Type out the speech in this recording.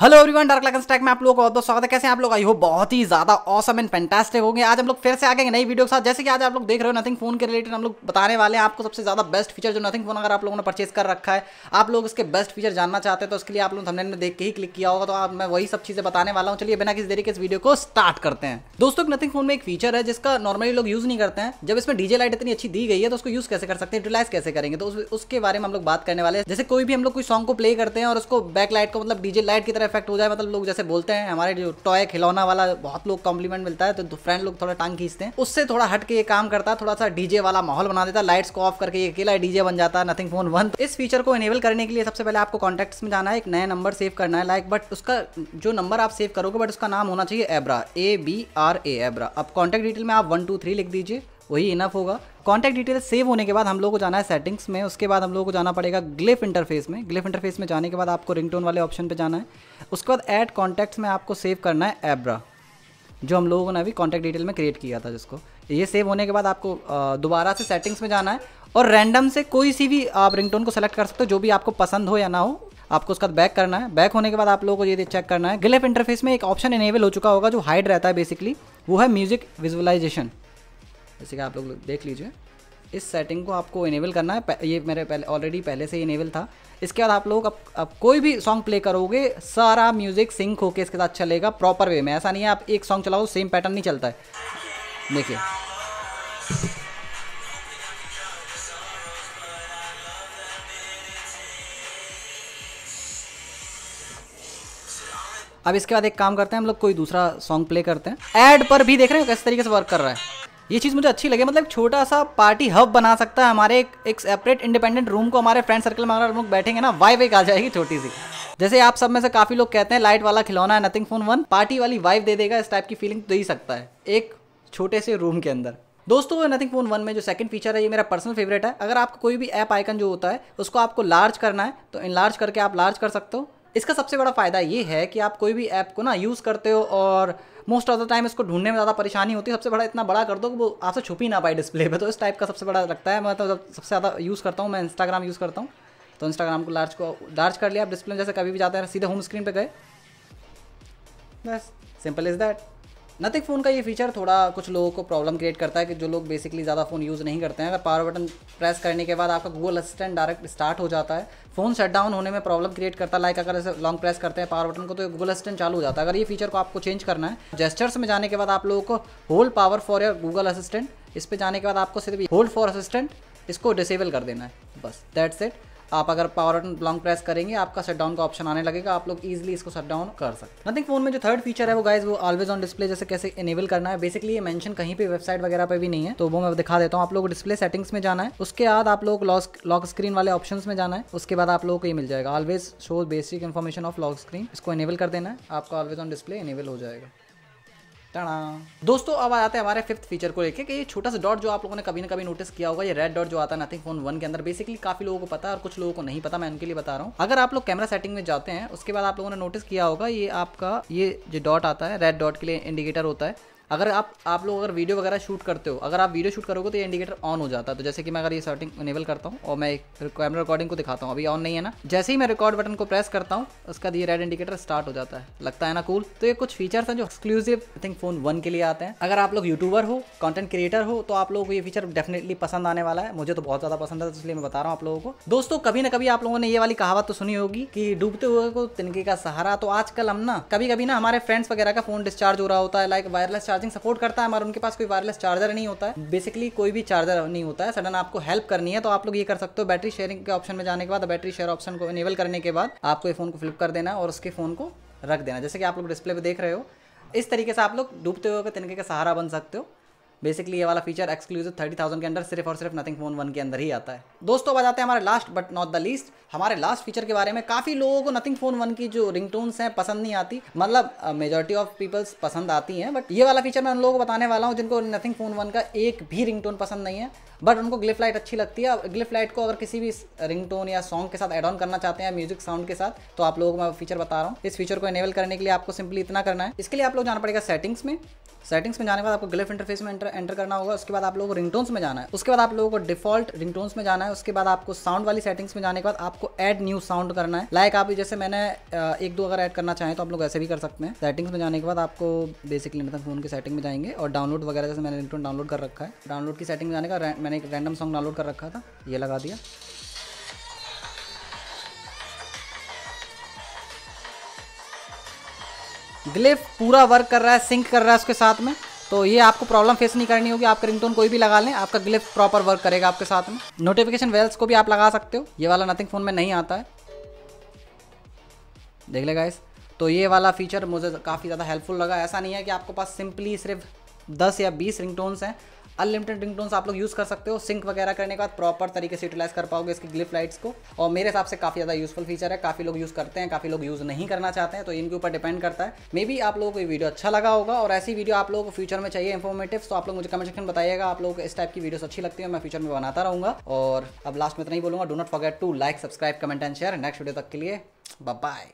hello everyone dark lichen stack में आप लोगों का बहुत स्वागत है कैसे आप लोग आई हो बहुत ही ज्यादा ऑसम एंड फैंटास्टिक होंगे आज हम लोग फिर से आ गए नई वीडियो के साथ जैसे कि आज आप लोग देख रहे हो नथिंग फोन के रिलेटेड हम लोग बताने वाले हैं आपको सबसे ज्यादा बेस्ट फीचर जो नथिंग फोन अगर आप लोगों ने परचेज कर रखा है आप लोग इसके बेस्ट फीचर जानना चाहते हैं तो उसके लिए आप लोग हमने देख के ही क्लिक किया होगा तो आप मैं वही सब चीजें बताने वाला हूँ चलिए बिना किसी देरी के इस वीडियो को स्टार्ट करते हैं दोस्तों नथिंग फोन में एक फीचर है जिसका नॉर्मली लोग यूज नहीं करते हैं जब इसमें डीजे लाइट इतनी अच्छी दी गई है तो उसको यूज कैसे कर सकते हैं यूटिलाइज कैसे करेंगे तो उसके बारे में हम लोग बात करने वाले हैं जैसे कोई भी हम लोग कोई सॉन्ग को प्ले करते हैं और उसको बैक लाइट को मतलब डीजे लाइट की तरह इफेक्ट हो जाए मतलब लोग जैसे बोलते हैं हमारे जो टॉय खिलौना वाला बहुत लोग कॉम्प्लीमेंट मिलता है तो फ्रेंड लोग थोड़ा टांग खींचते हैं उससे थोड़ा हट के ये काम करता है थोड़ा सा डीजे वाला माहौल बना देता है लाइट्स को ऑफ करके अकेला डीजे बन जाता है नथिंग फोन वन इस फीचर को इनेबल करने के लिए सबसे पहले आपको कॉन्टैक्ट्स में जाना है एक नया नंबर सेव करना है लाइक बट उसका जो नंबर आप सेव करोगे बट उसका नाम होना चाहिए एब्रा ए बी आर ए एब्रा अब कॉन्टैक्ट डिटेल में आप वन टू थ्री लिख दीजिए वही इनफ होगा कॉन्टैक्ट डिटेल सेव होने के बाद हम लोग को जाना है सेटिंग्स में उसके बाद हम लोग को जाना पड़ेगा ग्लिफ इंटरफेस में ग्लिफ इंटरफेस में जाने के बाद आपको रिंगटोन वाले ऑप्शन पे जाना है उसके बाद ऐड कॉन्टैक्ट्स में आपको सेव करना है एब्रा जो हम लोगों ने अभी कॉन्टैक्ट डिटेल में क्रिएट किया था जिसको ये सेव होने के बाद आपको दोबारा से सेटिंग्स में जाना है और रैंडम से कोई सी भी आप रिंगटोन को सेलेक्ट कर सकते हो जो भी आपको पसंद हो या ना हो आपको उसका बैक करना है बैक होने के बाद आप लोगों को ये चेक करना है ग्लिफ इंटरफेस में एक ऑप्शन इनेबल हो चुका होगा जो हाइड रहता है बेसिकली वो है म्यूजिक विजुअलाइजेशन जैसे कि आप लोग देख लीजिए इस सेटिंग को आपको इनेबल करना है ये मेरे पहले ऑलरेडी पहले से ही इनेबल था इसके बाद आप लोग अब अब कोई भी सॉन्ग प्ले करोगे सारा म्यूज़िक सिंक होके इसके साथ चलेगा प्रॉपर वे में ऐसा नहीं है आप एक सॉन्ग चलाओ सेम पैटर्न नहीं चलता है देखिए अब इसके बाद एक काम करते हैं हम लोग कोई दूसरा सॉन्ग प्ले करते हैं ऐड पर भी देख रहे हैं किस तरीके से वर्क कर रहा है ये चीज़ मुझे अच्छी लगी मतलब छोटा सा पार्टी हब बना सकता है हमारे एक, एक सेपरेट इंडिपेंडेंट रूम को हमारे फ्रेंड सर्कल में अगर हम लोग बैठेंगे ना वाइफ एक आ जाएगी छोटी सी जैसे आप सब में से काफ़ी लोग कहते हैं लाइट वाला खिलौना है नथिंग फोन वन पार्टी वाली वाइफ दे देगा इस टाइप की फीलिंग दे ही सकता है एक छोटे से रूम के अंदर दोस्तों नथिंग फोन वन में जो सेकंड फीचर है ये मेरा पर्सनल फेवरेट है अगर आपको कोई भी ऐप आइकन जो होता है उसको आपको लार्ज करना है तो इन लार्ज करके आप लार्ज कर सकते हो इसका सबसे बड़ा फ़ायदा ये है कि आप कोई भी ऐप को ना यूज़ करते हो और मोस्ट ऑफ द टाइम इसको ढूंढने में ज़्यादा परेशानी होती है सबसे बड़ा इतना बड़ा कर दो कि वो आपसे छुप ही ना पाए डिस्प्ले पे तो इस टाइप का सबसे बड़ा लगता है मैं मतलब तो सबसे ज़्यादा यूज़ करता हूँ मैं इंस्टाग्राम यूज़ करता हूँ तो इंस्टाग्राम को लार्ज को लार्ज कर लिया आप डिस्प्ले में जैसे कभी भी जाते हैं सीधे होम स्क्रीन पर गए बस simple is that nothing phone का ये फीचर थोड़ा कुछ लोगों को प्रॉब्लम क्रिएट करता है कि जो लोग बेसिकली ज़्यादा फ़ोन यूज़ नहीं करते हैं अगर पावर बटन प्रेस करने के बाद आपका गूगल असिस्टेंट डायरेक्ट स्टार्ट हो जाता है फ़ोन शट डाउन होने में प्रॉब्लम क्रिएट करता है लाइक अगर ऐसे लॉन्ग प्रेस करते हैं पावर बटन को तो गूगल असिस्टेंट चालू हो जाता है अगर ये फीचर को आपको चेंज करना है जेस्टर्स में जाने के बाद आप लोगों को hold power for your Google assistant इस पर जाने के बाद आपको सिर्फ होल्ड फॉर असिस्टेंट इसको डिसेबल कर देना है बस दैट्स इट आप अगर पावर बटन लॉन्ग प्रेस करेंगे आपका शट डाउन का ऑप्शन आने लगेगा आप लोग इजिली इसको शट डाउन कर सकते हैं नथिंग फोन में जो थर्ड फीचर है वो गाइज वो ऑलवेज ऑन डिस्प्ले जैसे कैसे इनेबल करना है बेसिकली ये मेंशन कहीं पे वेबसाइट वगैरह पे भी नहीं है तो वो मैं दिखा देता हूँ आप लोग डिस्प्ले सेटिंग्स में जाना है उसके बाद आप लोग लॉक स्क्रीन वाले ऑप्शन में जाना है उसके बाद आप लोग को ये मिल जाएगा always show basic information of lock screen इसको इनेबल कर देना है आपका ऑलवेज ऑन डिस्प्ले इनेबल हो जाएगा दोस्तों अब आ जाते हैं हमारे फिफ्थ फीचर को लेके कि ये छोटा सा डॉट जो आप लोगों ने कभी ना कभी नोटिस किया होगा ये रेड डॉट जो आता है नथिंग फोन वन के अंदर बेसिकली काफी लोगों को पता है और कुछ लोगों को नहीं पता मैं उनके लिए बता रहा हूँ अगर आप लोग कैमरा सेटिंग में जाते हैं उसके बाद आप लोगों ने नोटिस किया होगा ये आपका ये जो डॉट आता है रेड डॉट के लिए इंडिकेटर होता है अगर आप आप लोग अगर वीडियो वगैरह शूट करते हो अगर आप वीडियो शूट करोगे तो ये इंडिकेटर ऑन हो जाता है तो जैसे कि मैं अगर ये सेटिंग इनेबल करता हूँ और मैं कैमरा रिकॉर्डिंग को दिखाता हूँ अभी ऑन नहीं है ना जैसे ही मैं रिकॉर्ड बटन को प्रेस करता हूँ उसका ये रेड इंडिकेटर स्टार्ट हो जाता है लगता है ना कूल तो ये कुछ फीचर्स हैं जो exclusive I think phone one के लिए आते हैं अगर आप लोग यूट्यूबर हो कॉन्टेंट क्रिएटर हो तो आप लोगों को ये फीचर डेफिनेटली पसंद आने वाला है मुझे तो बहुत ज़्यादा पसंद है तो इसलिए मैं बता रहा हूँ आप लोगों को दोस्तों कभी ना कभी आप लोगों ने ये वाली कहावत तो सुनी होगी कि डूबते हुए को तिनके का सहारा तो आजकल हम ना कभी कभी ना हमारे फ्रेंड्स वगैरह का फोन डिस्चार्ज हो रहा होता है लाइक वायरलेस चार्जिंग सपोर्ट करता है हमारा उनके पास कोई वायरलेस चार्जर नहीं होता है बेसिकली कोई भी चार्जर नहीं होता है सडन आपको हेल्प करनी है तो आप लोग ये कर सकते हो बैटरी शेयरिंग के ऑप्शन में जाने के बाद बैटरी शेयर ऑप्शन को इनेबल करने के बाद आपको ये फोन को फ्लिप कर देना और उसके फोन को रख देना जैसे कि आप लोग डिस्प्ले पर देख रहे हो इस तरीके से आप लोग डूबते हुए तिनके का सहारा बन सकते हो बेसिकली ये वाला फीचर एक्सक्लूसिव थर्टी थाउजेंड के अंदर सिर्फ और सिर्फ नथिंग फोन वन के अंदर ही आता है दोस्तों अब जाते हैं हमारे last but not the least हमारे लास्ट फीचर के बारे में काफ़ी लोगों को नथिंग फोन वन की जो रिंग हैं पसंद नहीं आती मतलब मेजोरिटी ऑफ पीपल्स पसंद आती हैं बट ये वाला फीचर मैं उन लोगों को बताने वाला हूँ जिनको नथिंग फोन वन का एक भी रिंग पसंद नहीं है बट उनको ग्लिफ लाइट अच्छी लगती है ग्लिफ लाइट को अगर किसी भी रिंग या सॉन्ग के साथ एड ऑन करना चाहते हैं म्यूजिक साउंड के साथ तो आप लोगों को मैं फीचर बता रहा हूँ इस फीचर को इनेबल करने के लिए आपको सिंपली इतना करना है इसके लिए आप लोग जाना पड़ेगा सेटिंग्स में सेटिंग्स में जाने के बाद आपको ग्लिफ इंटरफेस में एंटर एंटर करना होगा उसके बाद आप लोगों को रिंगटोन्स में जाना है उसके बाद आप लोगों को डिफॉल्ट रिंगटोन्स में जाना है उसके बाद आपको साउंड वाली सेटिंग्स में जाने के बाद आपको एड न्यू साउंड करना है लाइक आप जैसे मैंने एक दो अगर ऐड करना चाहें तो आप लोग ऐसे भी कर सकते हैं सेटिंग्स में जाने के बाद आपको बेसिकली मतलब फोन की सेटिंग में जाएंगे और डाउनलोड वगैरह जैसे मैंने रिंगटोन डाउनलोड कर रखा है डाउनलोड की सेटिंग में जाने का मैंने एक रैंडम सॉन्ग डाउनलोड कर रखा था ये लगा दिया ग्लिफ पूरा वर्क कर रहा है सिंक कर रहा है उसके साथ में तो ये आपको प्रॉब्लम फेस नहीं करनी होगी आपका रिंगटोन कोई भी लगा लें आपका ग्लिफ प्रॉपर वर्क करेगा आपके साथ में नोटिफिकेशन वेल्स को भी आप लगा सकते हो ये वाला नथिंग फ़ोन में नहीं आता है देख लेगा इस तो ये वाला फीचर मुझे काफ़ी ज़्यादा हेल्पफुल लगा ऐसा नहीं है कि आपके पास सिंपली सिर्फ दस या बीस रिंगटोन्स हैं अनलिमिटेड रिंगटोन्स आप लोग यूज़ कर सकते हो सिंक वगैरह करने के बाद प्रॉपर तरीके से यूटिलाइज कर पाओगे इसकी ग्लिफ लाइट्स को और मेरे हिसाब से काफ़ी ज़्यादा यूजफुल फीचर है काफ़ी लोग यूज़ करते हैं काफ़ी लोग यूज़ नहीं करना चाहते हैं तो इनके ऊपर डिपेंड करता है मे बी आप लोगों को वीडियो अच्छा लगा होगा और ऐसी वीडियो आप लोगों को फ्यूचर में चाहिए इन्फॉर्मेटिव तो आप लोग मुझे कमेंट सेक्शन बताइएगा आप लोग इस टाइप की वीडियोस अच्छी लगती है मैं फ्यूचर में बनाता रहूँगा और अब लास्ट में इतना ही बोलूँगा do not forget to like subscribe comment and share next video तक के लिए बाय